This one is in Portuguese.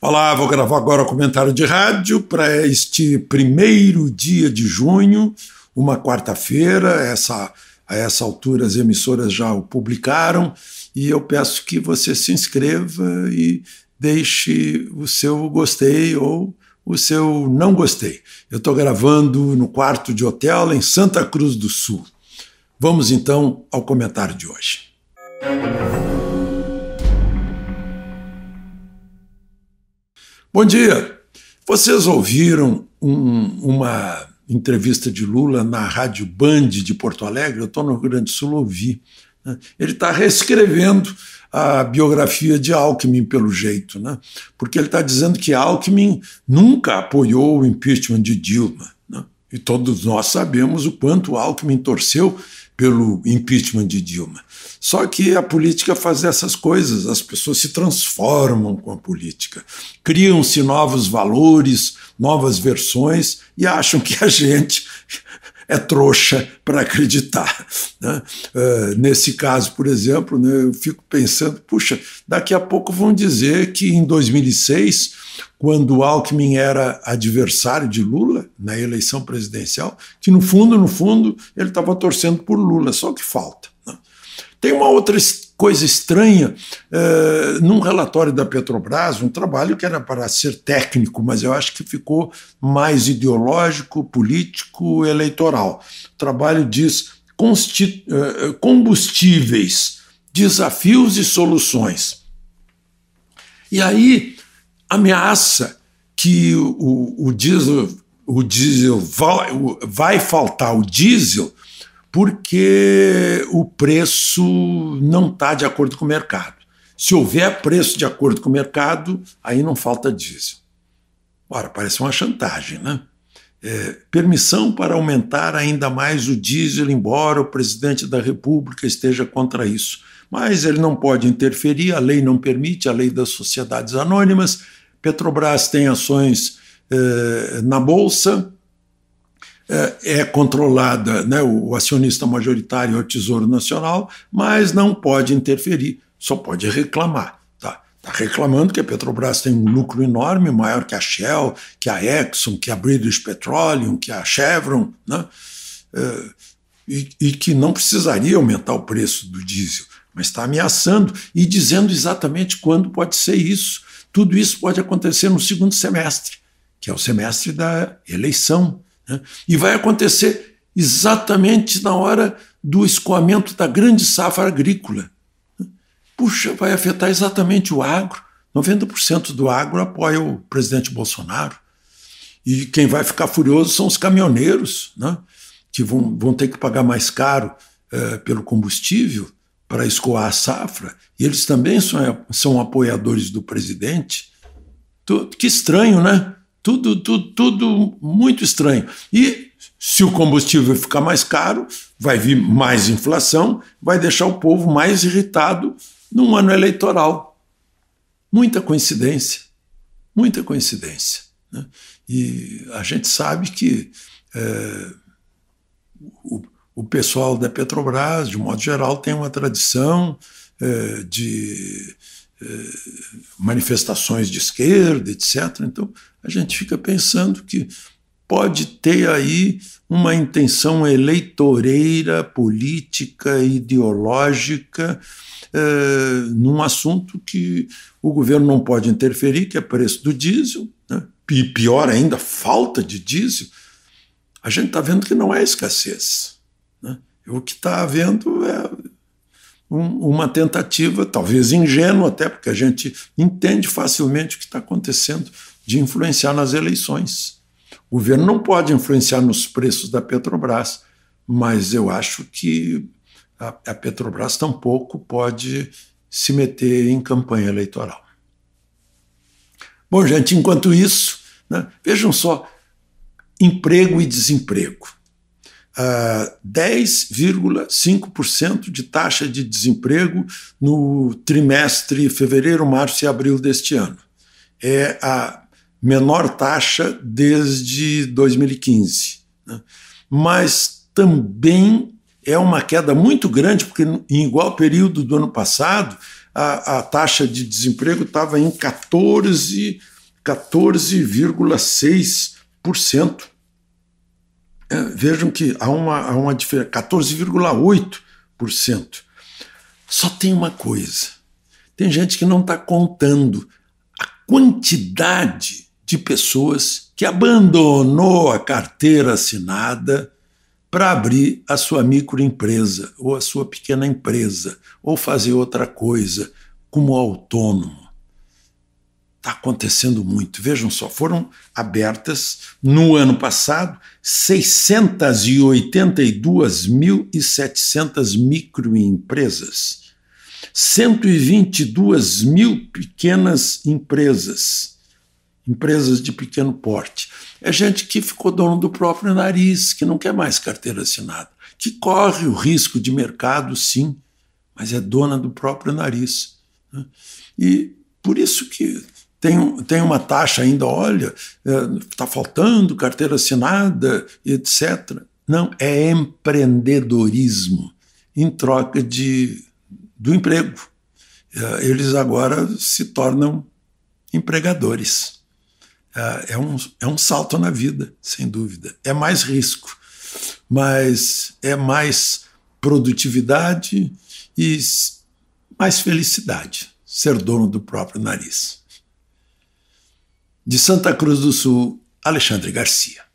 Olá, vou gravar agora o comentário de rádio para este primeiro dia de junho, uma quarta-feira. Essa, a essa altura as emissoras já o publicaram e eu peço que você se inscreva e deixe o seu gostei ou o seu não gostei. Eu estou gravando no quarto de hotel em Santa Cruz do Sul. Vamos então ao comentário de hoje. Música Bom dia. Vocês ouviram um, uma entrevista de Lula na Rádio Band de Porto Alegre? Eu estou no Rio Grande do Sul, ouvi. Né? Ele está reescrevendo a biografia de Alckmin, pelo jeito, né? porque ele está dizendo que Alckmin nunca apoiou o impeachment de Dilma. Né? E todos nós sabemos o quanto Alckmin torceu pelo impeachment de Dilma. Só que a política faz essas coisas, as pessoas se transformam com a política, criam-se novos valores, novas versões e acham que a gente é trouxa para acreditar. Né? É, nesse caso, por exemplo, né, eu fico pensando, puxa, daqui a pouco vão dizer que em 2006, quando Alckmin era adversário de Lula na eleição presidencial, que no fundo, no fundo, ele estava torcendo por Lula, só que falta. Né? Tem uma outra história coisa estranha, é, num relatório da Petrobras, um trabalho que era para ser técnico, mas eu acho que ficou mais ideológico, político, eleitoral. O trabalho diz eh, combustíveis, desafios e soluções. E aí ameaça que o, o diesel, o diesel vai, vai faltar o diesel porque o preço não está de acordo com o mercado. Se houver preço de acordo com o mercado, aí não falta diesel. Ora, parece uma chantagem, né? É, permissão para aumentar ainda mais o diesel, embora o presidente da República esteja contra isso. Mas ele não pode interferir, a lei não permite, a lei das sociedades anônimas. Petrobras tem ações é, na Bolsa, é, é controlada, né, o acionista majoritário é o Tesouro Nacional, mas não pode interferir, só pode reclamar. Está tá reclamando que a Petrobras tem um lucro enorme, maior que a Shell, que a Exxon, que a British Petroleum, que a Chevron, né, é, e, e que não precisaria aumentar o preço do diesel, mas está ameaçando e dizendo exatamente quando pode ser isso. Tudo isso pode acontecer no segundo semestre, que é o semestre da eleição. Né? E vai acontecer exatamente na hora do escoamento da grande safra agrícola. Né? Puxa, vai afetar exatamente o agro. 90% do agro apoia o presidente Bolsonaro. E quem vai ficar furioso são os caminhoneiros, né? que vão, vão ter que pagar mais caro é, pelo combustível para escoar a safra. E eles também são, são apoiadores do presidente. Que estranho, né? Tudo, tudo, tudo muito estranho. E se o combustível ficar mais caro, vai vir mais inflação, vai deixar o povo mais irritado num ano eleitoral. Muita coincidência, muita coincidência. Né? E a gente sabe que é, o, o, pessoal da Petrobras, de modo geral, tem uma tradição é, de eh, manifestações de esquerda, etc. Então, a gente fica pensando que pode ter aí uma intenção eleitoreira, política, ideológica, é, num assunto que o governo não pode interferir, que é preço do diesel, né? e pior ainda, falta de diesel. A gente está vendo que não é escassez. Né? O que está havendo é um, uma tentativa, talvez ingênua até, porque a gente entende facilmente o que está acontecendo, de influenciar nas eleições. O governo não pode influenciar nos preços da Petrobras, mas eu acho que a, a Petrobras tampouco pode se meter em campanha eleitoral. Bom, gente, enquanto isso, né, vejam só: emprego e desemprego. 10,5% de taxa de desemprego no trimestre fevereiro, março e abril deste ano. É a menor taxa desde 2015. Né? Mas também é uma queda muito grande, porque em igual período do ano passado, a, a taxa de desemprego estava em 14,6%. 14 vejam que há uma, há uma diferença, 14,8%. Só tem uma coisa: tem gente que não está contando a quantidade de pessoas que abandonou a carteira assinada para abrir a sua microempresa ou a sua pequena empresa ou fazer outra coisa como autônomo. Está acontecendo muito. Vejam só, foram abertas no ano passado 682.700 microempresas, 122 mil pequenas empresas, empresas de pequeno porte. É gente que ficou dono do próprio nariz, que não quer mais carteira assinada, que corre o risco de mercado, sim, mas é dona do próprio nariz. Né? E por isso que tem, tem uma taxa ainda, olha, está é, faltando carteira assinada, etc. Não, é empreendedorismo em troca de, do emprego. É, eles agora se tornam empregadores. É, é um, é um salto na vida, sem dúvida. É mais risco, mas é mais produtividade e mais felicidade ser dono do próprio nariz. De Santa Cruz do Sul, Alexandre Garcia.